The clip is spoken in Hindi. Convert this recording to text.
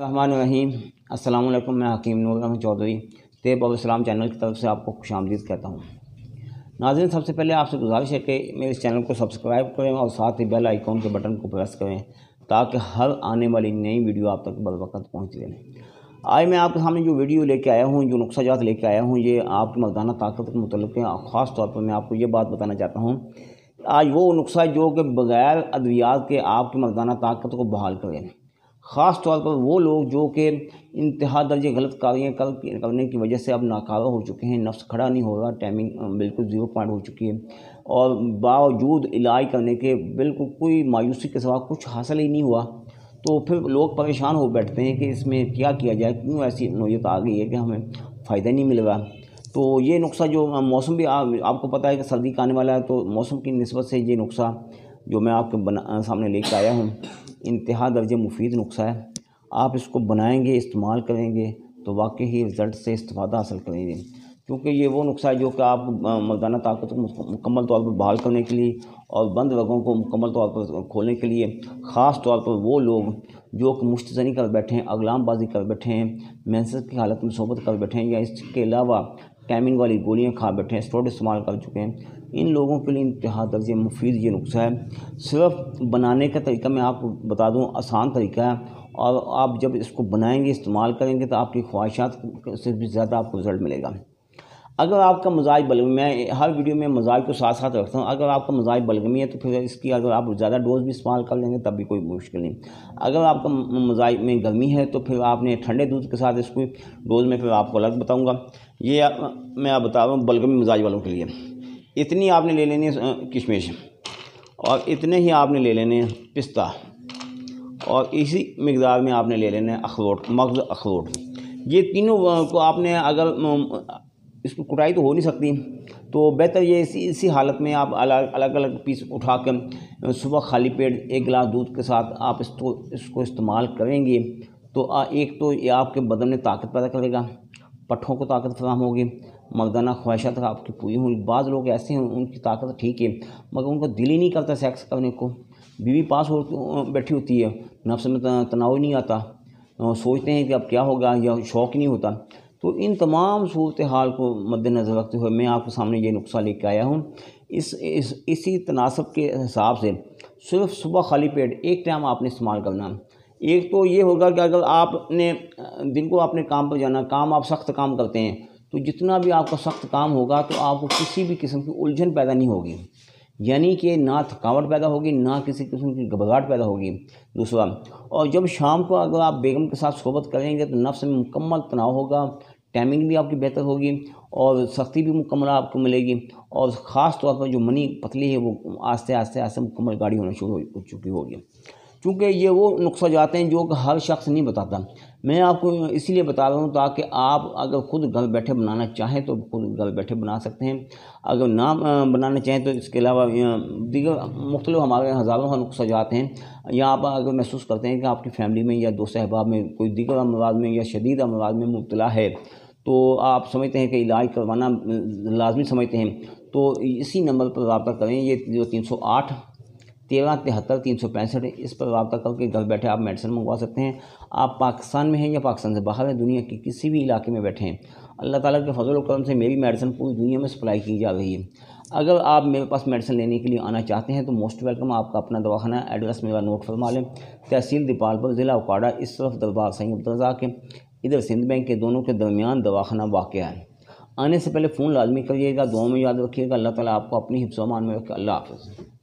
रहीम अस्सलाम वालेकुम मैं हकीम नूर अहमद चौधरी तेब और सलाम चैनल की तरफ से आपको खुश आमदीद कहता हूँ नाजिन सबसे पहले आपसे गुजारिश है कि मेरे इस चैनल को सब्सक्राइब करें और साथ ही बेल आइकॉन के बटन को प्रेस करें ताकि हर आने वाली नई वीडियो आप तक बर वक्त पहुँचती आज मैं आपके सामने जो वीडियो लेके आया हूँ जो जात लेके आया हूँ ये आपकी मर्दाना ताकत के मतलब है ख़ास तौर पर मैं आपको ये बात बताना चाहता हूँ आज वो नुस्खा जो कि बग़ैर अद्वियात के आपकी मर्दाना ताकत को बहाल करें ख़ास तौर पर वो लोग जो कि इंतहा दर्जे गलत कार्यें कर करने की वजह से अब नाकाम हो चुके हैं नफ्स खड़ा नहीं हो रहा टाइमिंग बिल्कुल ज़ीरो पॉइंट हो चुकी है और बावजूद इलाज करने के बिल्कुल कोई मायूसी के सवा कुछ हासिल ही नहीं हुआ तो फिर लोग परेशान हो बैठते हैं कि इसमें क्या किया जाए क्यों ऐसी नोयत आ गई है कि हमें फ़ायदा नहीं मिल रहा तो ये नुस्खा जो मौसम भी आ, आपको पता है कि सर्दी का आने वाला है तो मौसम की नस्बत से ये नुस्खा जो मैं आपके बना सामने लेकर आया हूँ इंतहा दर्ज मुफीद नुस्खा है आप इसको बनाएंगे इस्तेमाल करेंगे तो वाकई ही रिज़ल्ट से इस्ता हासिल करेंगे क्योंकि ये वो नुस्खा है जो कि आप मर्दाना ताकत को मुकम्मल तौर पर बहाल करने के लिए और बंद रगों को मुकम्मल तौर पर खोलने के लिए ख़ास तौर पर वो लोग जो कि मुश्तनी कर बैठे हैं अगलामबाजी कर बैठे हैं मैंसस की हालत में सोबत कर बैठे हैं या इसके अलावा टाइमिंग वाली गोलियाँ खा बैठे हैं स्टोट इस्तेमाल कर चुके हैं इन लोगों के लिए इंतहा दर्ज मुफीद ये नुस्खा है सिर्फ बनाने का तरीका मैं आपको बता दूँ आसान तरीका है और आप जब इसको बनाएंगे इस्तेमाल करेंगे तो आपकी ख्वाहिशात से भी ज़्यादा आपको रिज़ल्ट मिलेगा अगर आपका मजाक बलगमी मैं हर वीडियो में मजाक को साथ साथ रखता हूँ अगर आपका मजाक बलगमी है तो फिर इसकी अगर आप ज़्यादा डोज भी इस्तेमाल कर लेंगे तब भी कोई मुश्किल नहीं अगर आपका मजाक में गर्मी है तो फिर आपने ठंडे दूध के साथ इसको डोज में फिर आपको अलग बताऊँगा ये मैं आप बता रहा हूँ बलगमी मजाज वालों के लिए इतनी आपने ले लेनी है किशमिश और इतने ही आपने ले लेने हैं पिस्ता और इसी मकदार में आपने ले लेने अखरोट मगज़ अखरोट ये तीनों को आपने अगर इसको कुटाई तो हो नहीं सकती तो बेहतर ये इसी इसी हालत में आप अलग अलग अलग पीस उठा कर सुबह खाली पेट एक गिलास दूध के साथ आप इसको इसको इस्तेमाल करेंगे तो एक तो ये आपके बदन में ताकत पैदा करेगा पट्ठों को ताकत फराम होगी मर्दाना ख्वाहिशात आपकी पूरी होंगी बाद लोग ऐसे हैं उनकी ताकत ठीक है मगर उनका दिल ही नहीं करता सेक्स करने को बीवी पास हो बैठी होती है नफ्स में तनाव नहीं आता सोचते हैं कि अब क्या होगा या शौक नहीं होता तो इन तमाम सूरत हाल को मद्दनज़र रखते हुए मैं आपके सामने ये नुस्खा लेके आया हूँ इस, इस इसी तनासब के हिसाब से सिर्फ सुबह खाली पेट एक टाइम आपने इस्तेमाल करना एक तो ये होगा कि अगर आपने दिन को आपने काम पर जाना काम आप सख्त काम करते हैं तो जितना भी आपका सख्त काम होगा तो आपको किसी भी किस्म की उलझन पैदा नहीं होगी यानी कि ना थकावट पैदा होगी ना किसी किस्म की घबराहट पैदा होगी दूसरा और जब शाम को अगर आप बेगम के साथ सोबत करेंगे तो नफ्स में मुकम्मल तनाव होगा टाइमिंग भी आपकी बेहतर होगी और सख्ती भी मुकम्मल आपको मिलेगी और ख़ास तौर पर जो मनी पतली है वो आस्ते आस्ते आस्ते मुकम्मल गाड़ी होना शुरू हो चुकी होगी चूँकि ये वो नुस्खा जाते हैं जो हर शख्स नहीं बताता मैं आपको इसलिए बता रहा हूँ ताकि आप अगर खुद घर बैठे बनाना चाहें तो खुद घर बैठे बना सकते हैं अगर ना बनाना चाहें तो इसके अलावा दीगर मुख्तल हमारे हज़ारों नुस्खा जाते हैं या आप अगर महसूस करते हैं कि आपकी फैमिली में या दोस्त अहबाब में कोई दीगर अमराज में या शदीद अमराज में मुबतला है तो आप समझते हैं कि इलाज करवाना लाजमी समझते हैं तो इसी नंबर पर रबता करें ये जो तीन सौ आठ तेरह तिहत्तर तीन सौ पैंसठ इस पर रबता करके घर बैठे आप मेडिसिन मंगवा सकते हैं आप पाकिस्तान में हैं या पाकिस्तान से बाहर हैं दुनिया के किसी भी इलाके में बैठे हैं अल्लाह ताला के फजल करम से मेरी मेडिसिन पूरी दुनिया में सप्लाई की जा रही है अगर आप मेरे पास मेडिसिन लेने के लिए आना चाहते हैं तो मोस्ट वेलकम आपका अपना दवाखाना एड्रेस मेरा नोट फरमा लें तहसील दीपालपुर ज़िला उकाड़ा इस तरफ दरबार सही अब्दुलजा के इधर सिंध बैंक के दोनों के दरमियान दवाखाना वाक़ है आने से पहले फ़ोन लाजमी करिएगा दुआ में याद रखिएगा अल्लाह ताला आपको अपनी हिफ्समान में रखे अल्लाह हाफ़